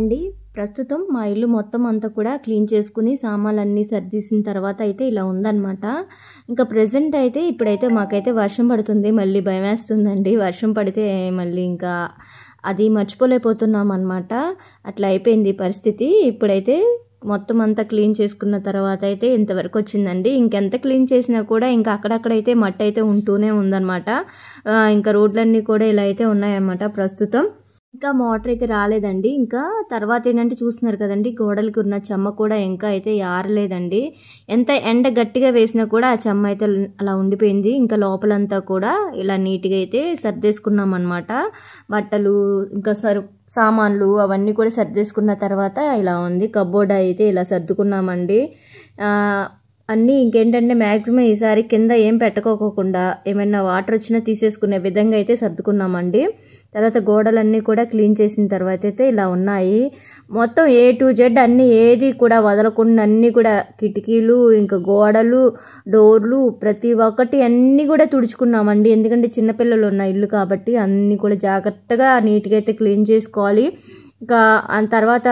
ఉన్నాయండి అండి ప్రస్తుతం మా ఇల్లు మొత్తం అంతా కూడా క్లీన్ చేసుకుని సామాన్లన్నీ సరిదీసిన తర్వాత అయితే ఇలా ఉందన్నమాట ఇంకా ప్రజెంట్ అయితే ఇప్పుడైతే మాకైతే వర్షం పడుతుంది మళ్ళీ భయం వేస్తుందండి వర్షం పడితే మళ్ళీ ఇంకా అది మర్చిపోలేకపోతున్నాం అనమాట అట్లా అయిపోయింది పరిస్థితి ఇప్పుడైతే మొత్తం అంతా క్లీన్ చేసుకున్న తర్వాత అయితే ఇంతవరకు వచ్చిందండి ఇంకెంత క్లీన్ చేసినా కూడా ఇంకా అక్కడక్కడైతే మట్టి అయితే ఉంటూనే ఉందన్నమాట ఇంకా రోడ్లన్నీ కూడా ఇలా అయితే ఉన్నాయన్నమాట ప్రస్తుతం ఇంకా మోటర్ అయితే రాలేదండి ఇంకా తర్వాత ఏంటంటే చూస్తున్నారు కదండి గోడలకు ఉన్న చెమ్మ కూడా ఇంకా అయితే ఆరలేదండి ఎంత ఎండ గట్టిగా వేసినా కూడా ఆ చెమ్మ అయితే అలా ఉండిపోయింది ఇంకా లోపలంతా కూడా ఇలా నీట్గా అయితే సర్దేసుకున్నాం అనమాట బట్టలు ఇంకా సరు సామాన్లు అవన్నీ కూడా సర్దేసుకున్న తర్వాత ఇలా ఉంది కబోర్డ్ అయితే ఇలా సర్దుకున్నామండి అన్నీ ఇంకేంటంటే మ్యాక్సిమం ఈసారి కింద ఏం పెట్టుకోకుండా ఏమైనా వాటర్ వచ్చినా తీసేసుకునే విధంగా అయితే సర్దుకున్నామండి తర్వాత గోడలన్నీ కూడా క్లీన్ చేసిన తర్వాత అయితే ఇలా ఉన్నాయి మొత్తం ఏ టు జెడ్ అన్నీ ఏది కూడా వదలకుండా అన్నీ కూడా కిటికీలు ఇంకా గోడలు డోర్లు ప్రతి ఒక్కటి అన్నీ కూడా తుడుచుకున్నామండి ఎందుకంటే చిన్నపిల్లలు ఉన్న ఇల్లు కాబట్టి అన్నీ కూడా జాగ్రత్తగా నీట్గా అయితే క్లీన్ చేసుకోవాలి ఇంకా ఆ తర్వాత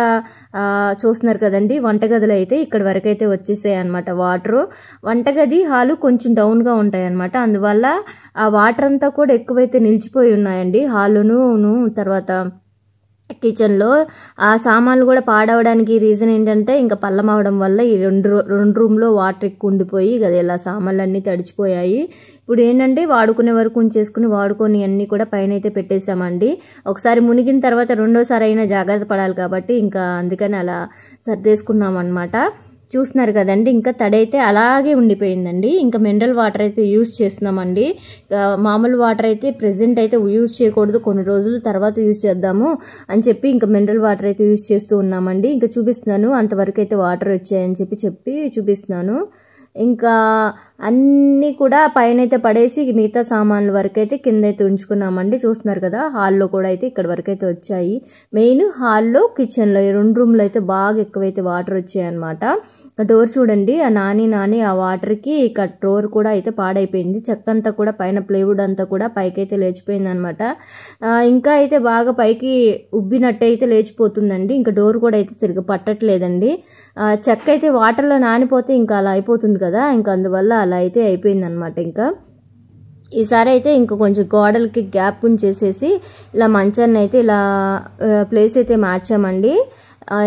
చూస్తున్నారు కదండి వంటగదులు అయితే ఇక్కడ వరకు అయితే వచ్చేసాయి అనమాట వాటరు వంటగది హాలు కొంచెం డౌన్గా ఉంటాయి అనమాట అందువల్ల ఆ వాటర్ అంతా కూడా ఎక్కువైతే నిలిచిపోయి ఉన్నాయండి హాలును తర్వాత కిచెన్లో ఆ సామాన్లు కూడా పాడవడానికి రీజన్ ఏంటంటే ఇంకా పళ్ళం అవడం వల్ల ఈ రెండు రెండు రూమ్లో వాటర్ ఎక్కువ ఉండిపోయి కదా ఇలా సామాన్లు అన్నీ తడిచిపోయాయి ఇప్పుడు ఏంటంటే వాడుకునే వరకు ఉంచేసుకుని వాడుకొని అన్నీ కూడా పైన అయితే పెట్టేశామండి ఒకసారి మునిగిన తర్వాత రెండోసారి అయినా జాగ్రత్త పడాలి కాబట్టి ఇంకా అందుకని అలా సర్దేసుకున్నాం అనమాట చూస్తున్నారు కదండి ఇంకా తడి అయితే అలాగే ఉండిపోయిందండి ఇంకా మినరల్ వాటర్ అయితే యూజ్ చేస్తున్నామండి మామూలు వాటర్ అయితే ప్రజెంట్ అయితే యూజ్ చేయకూడదు కొన్ని రోజులు తర్వాత యూజ్ చేద్దాము అని చెప్పి ఇంకా మినరల్ వాటర్ అయితే యూజ్ చేస్తూ ఉన్నామండి ఇంకా చూపిస్తున్నాను అంతవరకు అయితే వాటర్ వచ్చాయని చెప్పి చెప్పి చూపిస్తున్నాను ఇంకా అన్నీ కూడా పైన అయితే పడేసి మిగతా సామాన్ల వరకు అయితే కింద అయితే ఉంచుకున్నామండి చూస్తున్నారు కదా హాల్లో కూడా అయితే ఇక్కడ వరకు అయితే వచ్చాయి మెయిన్ హాల్లో కిచెన్లో ఈ రెండు రూమ్లో అయితే బాగా ఎక్కువైతే వాటర్ వచ్చాయన్నమాట డోర్ చూడండి ఆ నాని నాని ఆ వాటర్కి ఇక డోర్ కూడా అయితే పాడైపోయింది చెక్క అంతా కూడా పైన ప్లేవుడ్ అంతా కూడా పైకి అయితే లేచిపోయింది అనమాట ఇంకా అయితే బాగా పైకి ఉబ్బినట్టు అయితే లేచిపోతుందండి ఇంకా డోర్ కూడా అయితే సరిగ్గా పట్టట్లేదండి చెక్క అయితే వాటర్లో నానిపోతే ఇంకా అలా అయిపోతుంది కదా ఇంకా అందువల్ల అలా అలా అయితే అయిపోయిందనమాట ఇంకా ఈసారి అయితే ఇంకా కొంచెం గోడలకి గ్యాప్ ఉంచేసేసి ఇలా మంచాన్ని అయితే ఇలా ప్లేస్ అయితే మార్చామండి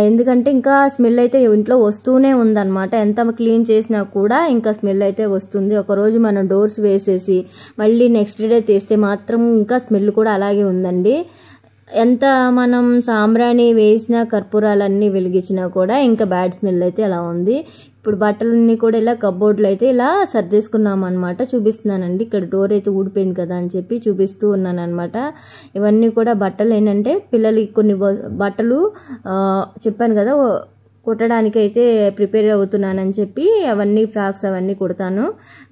ఎందుకంటే ఇంకా స్మెల్ అయితే ఇంట్లో వస్తూనే ఉందన్నమాట ఎంత క్లీన్ చేసినా కూడా ఇంకా స్మెల్ అయితే వస్తుంది ఒకరోజు మనం డోర్స్ వేసేసి మళ్ళీ నెక్స్ట్ డే తీస్తే మాత్రం ఇంకా స్మెల్ కూడా అలాగే ఉందండి ఎంత మనం సాంబ్రాణి వేసిన కర్పూరాలన్నీ వెలిగించినా కూడా ఇంకా బ్యాడ్ స్మెల్ అయితే అలా ఉంది ఇప్పుడు బట్టలన్నీ కూడా ఇలా కబ్బోర్డ్లు అయితే ఇలా సర్దేసుకున్నాం అనమాట చూపిస్తున్నానండి ఇక్కడ డోర్ అయితే ఊడిపోయింది కదా అని చెప్పి చూపిస్తూ ఉన్నాను అనమాట ఇవన్నీ కూడా బట్టలు ఏంటంటే పిల్లలకి కొన్ని బట్టలు చెప్పాను కదా కుట్టడానికి అయితే ప్రిపేర్ అవుతున్నానని చెప్పి అవన్నీ ఫ్రాక్స్ అవన్నీ కుడతాను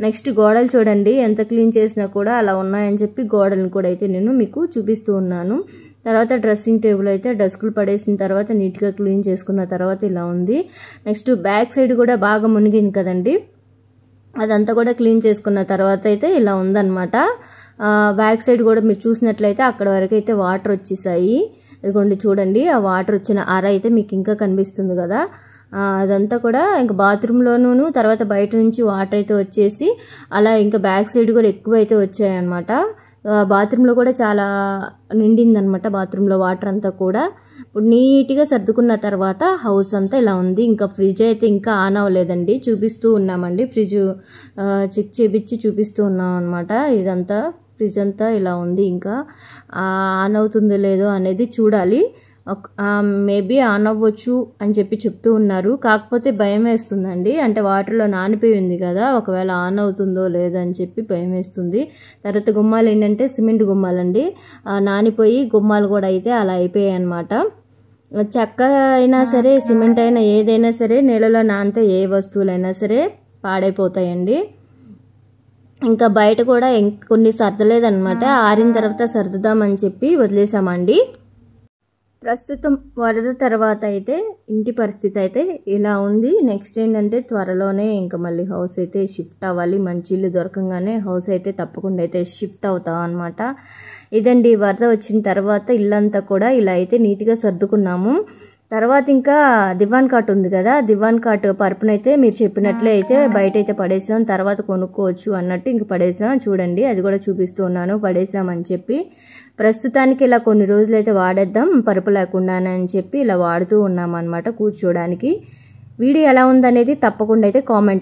నెక్స్ట్ గోడలు చూడండి ఎంత క్లీన్ చేసినా కూడా అలా ఉన్నాయని చెప్పి గోడలను కూడా అయితే నేను మీకు చూపిస్తూ ఉన్నాను తర్వాత డ్రెస్సింగ్ టేబుల్ అయితే డస్కులు పడేసిన తర్వాత నీట్గా క్లీన్ చేసుకున్న తర్వాత ఇలా ఉంది నెక్స్ట్ బ్యాక్ సైడ్ కూడా బాగా మునిగింది కదండి అదంతా కూడా క్లీన్ చేసుకున్న తర్వాత అయితే ఇలా ఉందన్నమాట బ్యాక్ సైడ్ కూడా మీరు చూసినట్లయితే అక్కడ వరకు అయితే వాటర్ వచ్చేసాయి ఇదిగోండి చూడండి ఆ వాటర్ వచ్చిన అర అయితే మీకు ఇంకా కనిపిస్తుంది కదా అదంతా కూడా ఇంకా బాత్రూంలోనూ తర్వాత బయట నుంచి వాటర్ అయితే వచ్చేసి అలా ఇంకా బ్యాక్ సైడ్ కూడా ఎక్కువ అయితే వచ్చాయన్నమాట బాత్రూంలో కూడా చాలా నిండిందనమాట బాత్రూంలో వాటర్ అంతా కూడా ఇప్పుడు నీట్గా సర్దుకున్న తర్వాత హౌస్ అంతా ఇలా ఉంది ఇంకా ఫ్రిడ్జ్ అయితే ఇంకా ఆన్ అవ్వలేదండి చూపిస్తూ ఉన్నామండి ఫ్రిడ్జ్ చెక్ చేపించి చూపిస్తూ ఉన్నాం అనమాట ఇదంతా ఫ్రిడ్జ్ అంతా ఇలా ఉంది ఇంకా ఆన్ అవుతుందో లేదో అనేది చూడాలి మేబీ ఆన్ అవ్వచ్చు అని చెప్పి చెప్తూ ఉన్నారు కాకపోతే భయం వేస్తుందండి అంటే వాటర్లో నానిపోయి ఉంది కదా ఒకవేళ ఆన్ అవుతుందో లేదని చెప్పి భయం వేస్తుంది తర్వాత గుమ్మాలు ఏంటంటే సిమెంట్ గుమ్మాలండి నానిపోయి గుమ్మాలు కూడా అయితే అలా అయిపోయాయి అనమాట చెక్క అయినా సరే సిమెంట్ అయినా ఏదైనా సరే నీళ్ళలో నానితే ఏ వస్తువులైనా సరే పాడైపోతాయండి ఇంకా బయట కూడా కొన్ని సర్దలేదనమాట ఆరిన తర్వాత సర్దుదామని చెప్పి వదిలేసామండి ప్రస్తుతం వరద తర్వాత అయితే ఇంటి పరిస్థితి అయితే ఇలా ఉంది నెక్స్ట్ ఏంటంటే త్వరలోనే ఇంకా మళ్ళీ హౌస్ అయితే షిఫ్ట్ అవ్వాలి మంచి ఇల్లు దొరకంగానే హౌస్ అయితే తప్పకుండా అయితే షిఫ్ట్ అవుతాం అనమాట ఇదండి వరద వచ్చిన తర్వాత ఇల్లంతా కూడా ఇలా అయితే నీట్గా సర్దుకున్నాము తర్వాత ఇంకా దివాన్ కాట్ ఉంది కదా దివాన్ కాట్ పరుపునైతే అయితే మీరు చెప్పినట్లే అయితే బయట అయితే పడేసాం తర్వాత కొనుక్కోవచ్చు అన్నట్టు ఇంక పడేసాం చూడండి అది కూడా చూపిస్తూ ఉన్నాను పడేసామని చెప్పి ప్రస్తుతానికి ఇలా కొన్ని రోజులు అయితే వాడేద్దాం పరుపు లేకుండానని చెప్పి ఇలా వాడుతూ ఉన్నాం అనమాట కూర్చోడానికి వీడియో ఎలా ఉందనేది తప్పకుండా అయితే కామెంట్